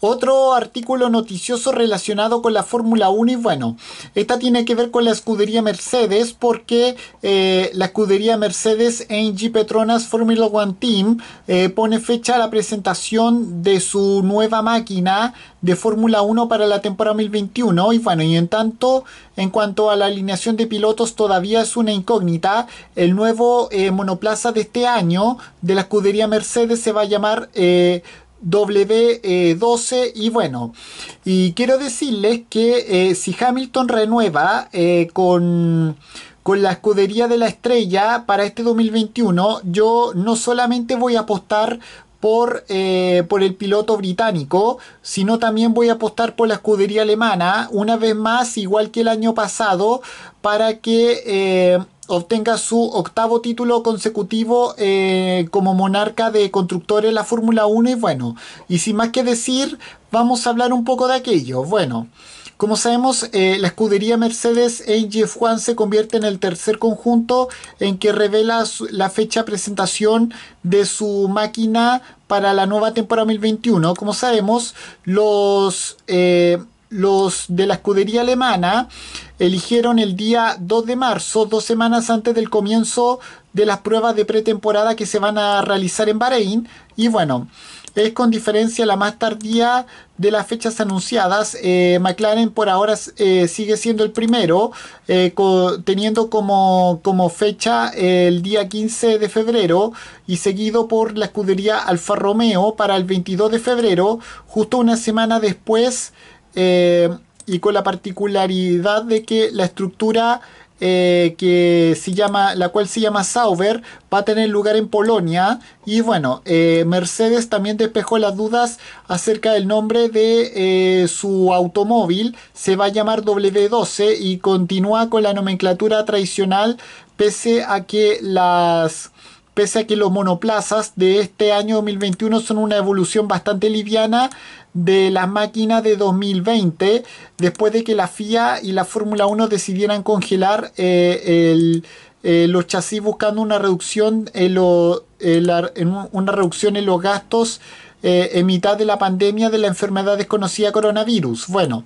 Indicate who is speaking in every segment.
Speaker 1: otro artículo noticioso relacionado con la Fórmula 1 y bueno, esta tiene que ver con la escudería Mercedes porque eh, la escudería Mercedes g Petronas Formula One Team eh, pone fecha a la presentación de su nueva máquina de Fórmula 1 para la temporada 2021 y bueno, y en tanto, en cuanto a la alineación de pilotos todavía es una incógnita, el nuevo eh, monoplaza de este año de la escudería Mercedes se va a llamar... W12 e y bueno, y quiero decirles que eh, si Hamilton renueva eh, con, con la escudería de la estrella para este 2021, yo no solamente voy a apostar por, eh, por, el piloto británico, sino también voy a apostar por la escudería alemana, una vez más, igual que el año pasado, para que obtenga su octavo título consecutivo eh, como monarca de constructores la Fórmula 1 y bueno, y sin más que decir, vamos a hablar un poco de aquello. Bueno, como sabemos, eh, la escudería Mercedes AGF 1 se convierte en el tercer conjunto en que revela la fecha presentación de su máquina para la nueva temporada 2021. Como sabemos, los... Eh, los de la escudería alemana eligieron el día 2 de marzo, dos semanas antes del comienzo de las pruebas de pretemporada que se van a realizar en Bahrein. Y bueno, es con diferencia la más tardía de las fechas anunciadas. Eh, McLaren por ahora eh, sigue siendo el primero, eh, teniendo como, como fecha el día 15 de febrero y seguido por la escudería Alfa Romeo para el 22 de febrero, justo una semana después. Eh, y con la particularidad de que la estructura eh, que se llama, la cual se llama Sauber, va a tener lugar en Polonia. Y bueno, eh, Mercedes también despejó las dudas acerca del nombre de su automóvil. Se va a llamar W12 y continúa con la nomenclatura tradicional, pese a que las pese a que los monoplazas de este año 2021 son una evolución bastante liviana de las máquinas de 2020, después de que la FIA y la Fórmula 1 decidieran congelar eh, eh, los chasis buscando una reducción en, en, una reducción en los gastos eh, en mitad de la pandemia de la enfermedad desconocida coronavirus. Bueno,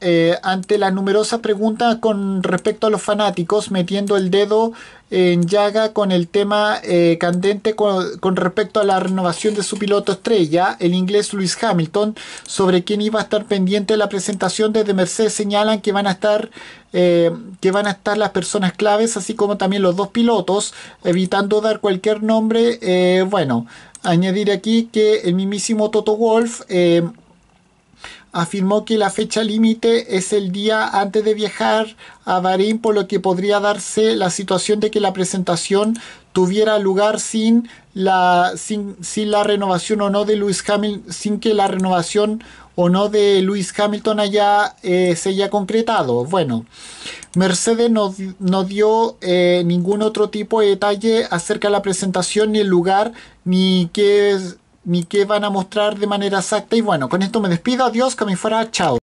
Speaker 1: eh, ante las numerosas preguntas con respecto a los fanáticos, metiendo el dedo en llaga con el tema eh, candente con, respecto a la renovación de su piloto estrella, el inglés Lewis Hamilton, sobre quién iba a estar pendiente de la presentación. Desde Mercedes señalan que van a estar eh, que van a estar las personas claves, así como también los dos pilotos, evitando dar cualquier nombre. bueno, añadir aquí que el mismísimo Toto Wolf afirmó que la fecha límite es el día antes de viajar a Bahrein, por lo que podría darse la situación de que la presentación tuviera lugar sin la, sin, la renovación o no de luis Hamilton, sin que la renovación o no de Luis Hamilton haya, eh, se haya concretado. Bueno, Mercedes no, dio eh, ningún otro tipo de detalle acerca de la presentación, ni el lugar, ni qué ni qué van a mostrar de manera exacta. Y bueno, con esto me despido. Adiós, que me fuera. Chao.